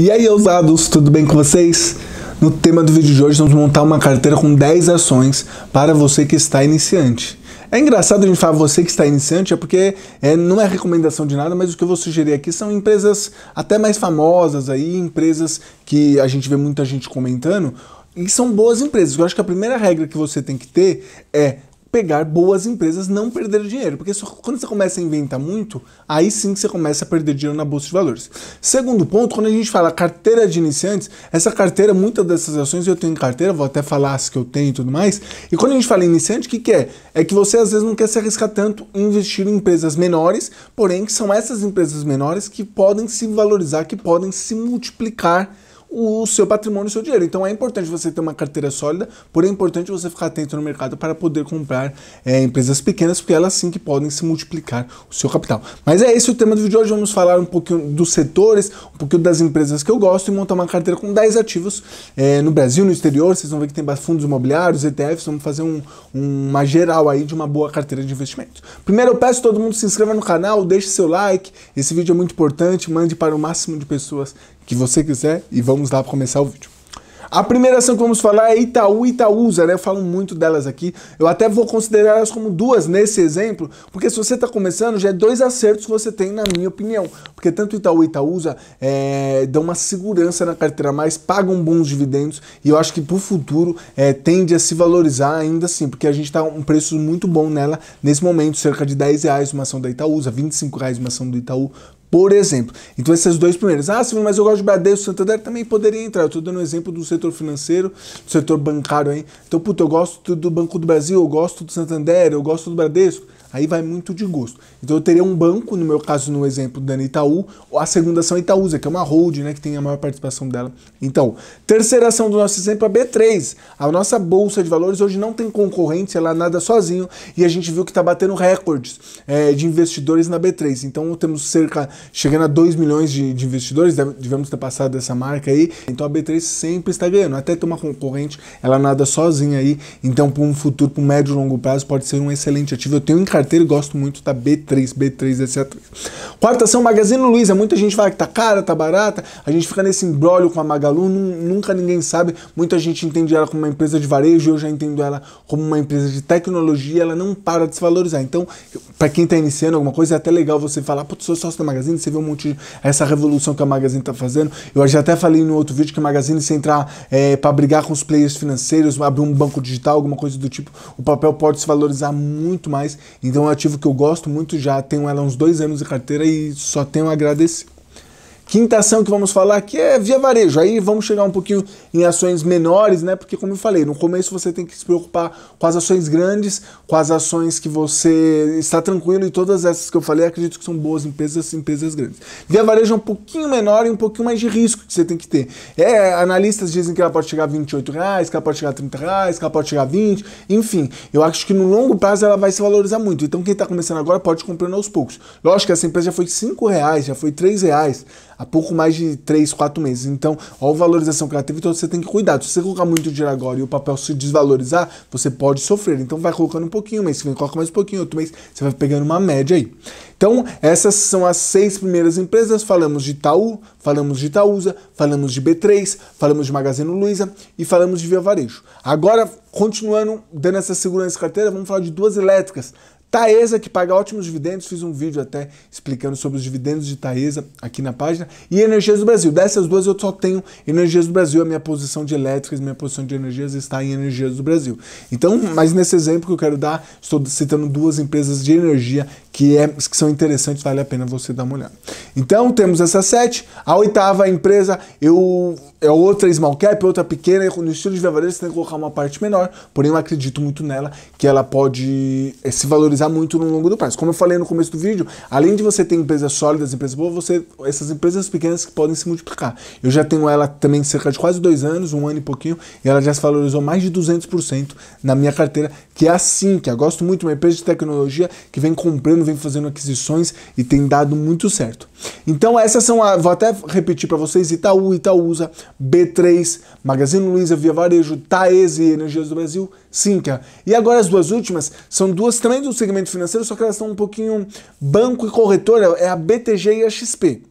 E aí, ousados, tudo bem com vocês? No tema do vídeo de hoje, vamos montar uma carteira com 10 ações para você que está iniciante. É engraçado a gente falar você que está iniciante, é porque é, não é recomendação de nada, mas o que eu vou sugerir aqui são empresas até mais famosas aí, empresas que a gente vê muita gente comentando, e são boas empresas. Eu acho que a primeira regra que você tem que ter é pegar boas empresas, não perder dinheiro. Porque só quando você começa a inventar muito, aí sim que você começa a perder dinheiro na bolsa de valores. Segundo ponto, quando a gente fala carteira de iniciantes, essa carteira, muitas dessas ações eu tenho em carteira, vou até falar as que eu tenho e tudo mais. E quando a gente fala iniciante, o que, que é? É que você às vezes não quer se arriscar tanto em investir em empresas menores, porém que são essas empresas menores que podem se valorizar, que podem se multiplicar o seu patrimônio, o seu dinheiro. Então é importante você ter uma carteira sólida, porém é importante você ficar atento no mercado para poder comprar é, empresas pequenas, porque elas sim que podem se multiplicar o seu capital. Mas é esse o tema do vídeo de hoje. Vamos falar um pouquinho dos setores, um pouquinho das empresas que eu gosto e montar uma carteira com 10 ativos é, no Brasil, no exterior. Vocês vão ver que tem fundos imobiliários, ETFs. Vamos fazer um, uma geral aí de uma boa carteira de investimento. Primeiro eu peço todo mundo se inscreva no canal, deixe seu like. Esse vídeo é muito importante. Mande para o máximo de pessoas que você quiser e vamos vamos lá para começar o vídeo. A primeira ação que vamos falar é Itaú e Itaúsa, né? Eu falo muito delas aqui. Eu até vou considerar elas como duas nesse exemplo, porque se você está começando, já é dois acertos que você tem, na minha opinião. Porque tanto Itaú e Itaúsa é, dão uma segurança na carteira mais, pagam bons dividendos e eu acho que para o futuro é, tende a se valorizar ainda assim, porque a gente está um preço muito bom nela nesse momento, cerca de 10 reais uma ação da Itaúsa, 25 reais uma ação do Itaú por exemplo. Então, esses dois primeiros. Ah, Silvio, mas eu gosto de Bradesco, Santander também poderia entrar. Eu estou dando um exemplo do setor financeiro, do setor bancário aí. Então, puta, eu gosto do Banco do Brasil, eu gosto do Santander, eu gosto do Bradesco. Aí vai muito de gosto. Então eu teria um banco, no meu caso, no exemplo da Itaú, a segunda ação é Itaúsa, que é uma hold, né, que tem a maior participação dela. Então, terceira ação do nosso exemplo é a B3. A nossa bolsa de valores hoje não tem concorrente ela nada sozinho, e a gente viu que está batendo recordes é, de investidores na B3. Então temos cerca, chegando a 2 milhões de, de investidores, devemos ter passado essa marca aí. Então a B3 sempre está ganhando, até ter uma concorrente, ela nada sozinha aí. Então, para um futuro, para um médio e longo prazo, pode ser um excelente ativo. Eu tenho carteira e gosto muito da B3, B3, etc. Quarta ação, Magazine Luiza. Muita gente fala que tá cara, tá barata. A gente fica nesse embrólio com a Magalu, nunca ninguém sabe. Muita gente entende ela como uma empresa de varejo, eu já entendo ela como uma empresa de tecnologia. Ela não para de se valorizar. Então, para quem tá iniciando alguma coisa, é até legal você falar, putz, sou sócio da Magazine, você vê um monte de, essa revolução que a Magazine tá fazendo. Eu já até falei no outro vídeo que a Magazine, se entrar é, para brigar com os players financeiros, abrir um banco digital, alguma coisa do tipo, o papel pode se valorizar muito mais. Então é um ativo que eu gosto muito já, tenho ela há uns dois anos de carteira e só tenho a agradecer. Quinta ação que vamos falar aqui é via varejo. Aí vamos chegar um pouquinho em ações menores, né? Porque, como eu falei, no começo você tem que se preocupar com as ações grandes, com as ações que você está tranquilo e todas essas que eu falei, acredito que são boas empresas, empresas grandes. Via varejo é um pouquinho menor e um pouquinho mais de risco que você tem que ter. É, analistas dizem que ela pode chegar a 28 reais, que ela pode chegar a 30 reais, que ela pode chegar a 20, enfim. Eu acho que no longo prazo ela vai se valorizar muito. Então, quem está começando agora pode comprando aos poucos. Lógico que essa empresa já foi 5 reais, já foi 3 reais há pouco mais de 3, 4 meses. Então, olha a valorização que ela teve, então você tem que cuidar. Se você colocar muito dinheiro agora e o papel se desvalorizar, você pode sofrer. Então, vai colocando um pouquinho, Mas se vem coloca mais um pouquinho, outro mês você vai pegando uma média aí. Então, essas são as seis primeiras empresas. Falamos de Itaú, falamos de Itaúsa, falamos de B3, falamos de Magazine Luiza e falamos de Via Varejo. Agora, continuando dando essa segurança carteira, vamos falar de duas elétricas. Taesa, que paga ótimos dividendos, fiz um vídeo até explicando sobre os dividendos de Taesa aqui na página. E Energias do Brasil. Dessas duas eu só tenho Energias do Brasil, a minha posição de elétricas, minha posição de energias está em Energias do Brasil. Então, mas nesse exemplo que eu quero dar, estou citando duas empresas de energia que, é, que são interessantes, vale a pena você dar uma olhada. Então, temos essas sete. A oitava empresa eu, é outra small cap, outra pequena, no estilo de varejo você tem que colocar uma parte menor, porém eu acredito muito nela, que ela pode eh, se valorizar muito no longo do prazo. Como eu falei no começo do vídeo, além de você ter empresas sólidas, empresas boas, você essas empresas pequenas que podem se multiplicar. Eu já tenho ela também cerca de quase dois anos, um ano e pouquinho, e ela já se valorizou mais de 200% na minha carteira, que é assim, que eu gosto muito, uma empresa de tecnologia que vem comprando, vem fazendo aquisições e tem dado muito certo. Então essas são, a, vou até repetir para vocês, Itaú, Itaúsa, B3, Magazine Luiza, Via Varejo, Taese e Energias do Brasil, Sinca. E agora as duas últimas são duas também do segmento financeiro, só que elas estão um pouquinho banco e corretora, é a BTG e a XP.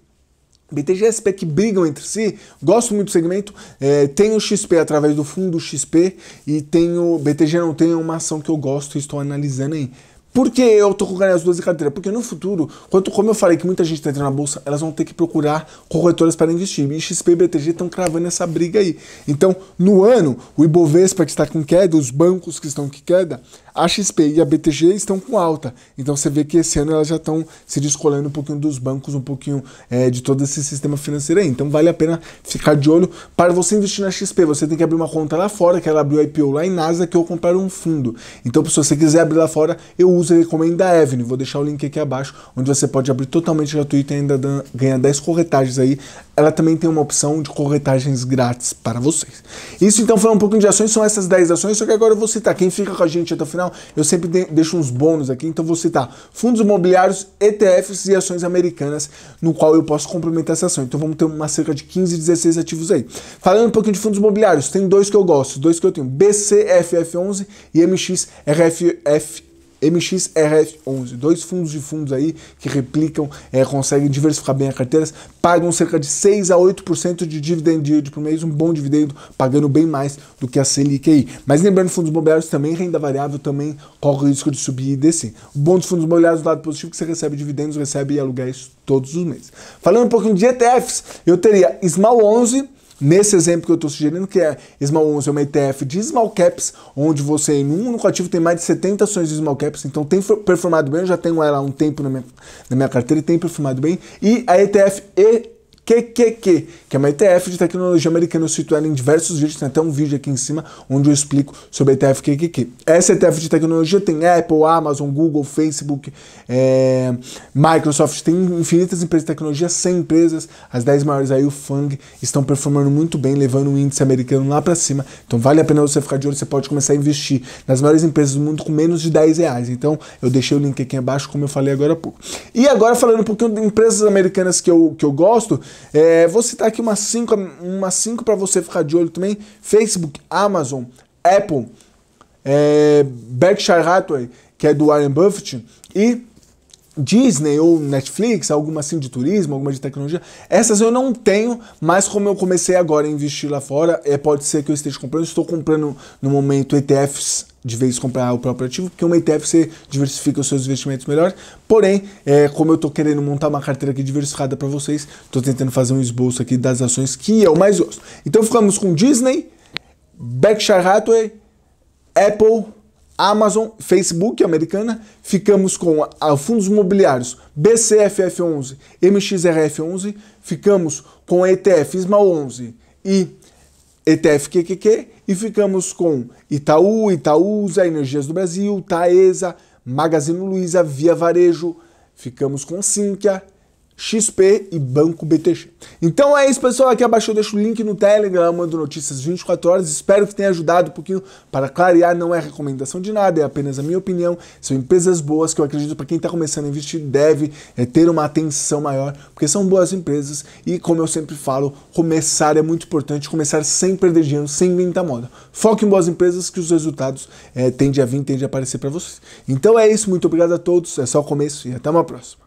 BTG e SP que brigam entre si, gosto muito do segmento, é, XP através do fundo XP e tenho BTG não tem uma ação que eu gosto e estou analisando aí. Por que eu tô com as duas carteiras? Porque no futuro, quanto, como eu falei que muita gente tá entrando na bolsa, elas vão ter que procurar corretoras para investir. E XP e BTG estão cravando essa briga aí. Então, no ano, o Ibovespa que está com queda, os bancos que estão com queda, a XP e a BTG estão com alta. Então, você vê que esse ano elas já estão se descolando um pouquinho dos bancos, um pouquinho é, de todo esse sistema financeiro aí. Então, vale a pena ficar de olho. Para você investir na XP, você tem que abrir uma conta lá fora, que ela abriu IPO lá em NASA, que eu comprar um fundo. Então, se você quiser abrir lá fora, eu uso você recomenda a Evne. Vou deixar o link aqui abaixo, onde você pode abrir totalmente gratuito e ainda ganhar 10 corretagens aí. Ela também tem uma opção de corretagens grátis para vocês. Isso então foi um pouquinho de ações, são essas 10 ações, só que agora eu vou citar. Quem fica com a gente até o final, eu sempre de deixo uns bônus aqui, então vou citar fundos imobiliários, ETFs e ações americanas, no qual eu posso complementar essa ação. Então vamos ter uma cerca de 15, 16 ativos aí. Falando um pouquinho de fundos imobiliários, tem dois que eu gosto, dois que eu tenho, BCFF11 e MXRFF MXRF11, dois fundos de fundos aí que replicam, é, conseguem diversificar bem as carteiras, pagam cerca de 6 a 8% de dividend yield por mês, um bom dividendo, pagando bem mais do que a Selic aí. Mas lembrando, fundos imobiliários também, renda variável também corre o risco de subir e descer. O bom dos fundos imobiliários do lado positivo que você recebe dividendos, recebe aluguéis todos os meses. Falando um pouquinho de ETFs, eu teria Small 11, nesse exemplo que eu estou sugerindo, que é Small 11, é uma ETF de Small Caps, onde você em um único ativo tem mais de 70 ações de Small Caps, então tem performado bem, eu já tenho ela há um tempo na minha, na minha carteira e tem performado bem, e a ETF QQQ, que é uma ETF de tecnologia americana ela em diversos vídeos, tem até um vídeo aqui em cima onde eu explico sobre a ETF QQQ. Essa ETF de tecnologia tem Apple, Amazon, Google, Facebook, é, Microsoft, tem infinitas empresas de tecnologia, 100 empresas, as 10 maiores aí, o FANG, estão performando muito bem, levando o índice americano lá para cima, então vale a pena você ficar de olho, você pode começar a investir nas maiores empresas do mundo com menos de 10 reais, então eu deixei o link aqui embaixo como eu falei agora há pouco. E agora falando um pouquinho de empresas americanas que eu, que eu gosto, é, vou citar aqui umas 5 uma cinco para você ficar de olho também: Facebook, Amazon, Apple, é, Berkshire Hathaway, que é do Warren Buffett, e Disney ou Netflix, alguma assim de turismo, alguma de tecnologia. Essas eu não tenho, mas como eu comecei agora a investir lá fora, é, pode ser que eu esteja comprando. Estou comprando no momento ETFs, de vez comprar o próprio ativo, porque um ETF você diversifica os seus investimentos melhor. Porém, é, como eu estou querendo montar uma carteira aqui diversificada para vocês, estou tentando fazer um esboço aqui das ações que eu mais gosto. Então ficamos com Disney, Berkshire Hathaway, Apple Amazon, Facebook americana, ficamos com a, fundos imobiliários BCFF11, MXRF11, ficamos com a ETF ISMA11 e ETF QQQ e ficamos com Itaú, Itaúsa, Energias do Brasil, Taesa, Magazine Luiza, Via Varejo, ficamos com Sinqia, XP e Banco BTG. Então é isso, pessoal. Aqui abaixo eu deixo o link no Telegram, mando notícias 24 horas. Espero que tenha ajudado um pouquinho para clarear. Não é recomendação de nada, é apenas a minha opinião. São empresas boas que eu acredito para quem está começando a investir deve é, ter uma atenção maior, porque são boas empresas. E como eu sempre falo, começar é muito importante. Começar sem perder dinheiro, sem inventar moda. Foque em boas empresas que os resultados é, tendem a vir, tendem a aparecer para vocês. Então é isso. Muito obrigado a todos. É só o começo e até uma próxima.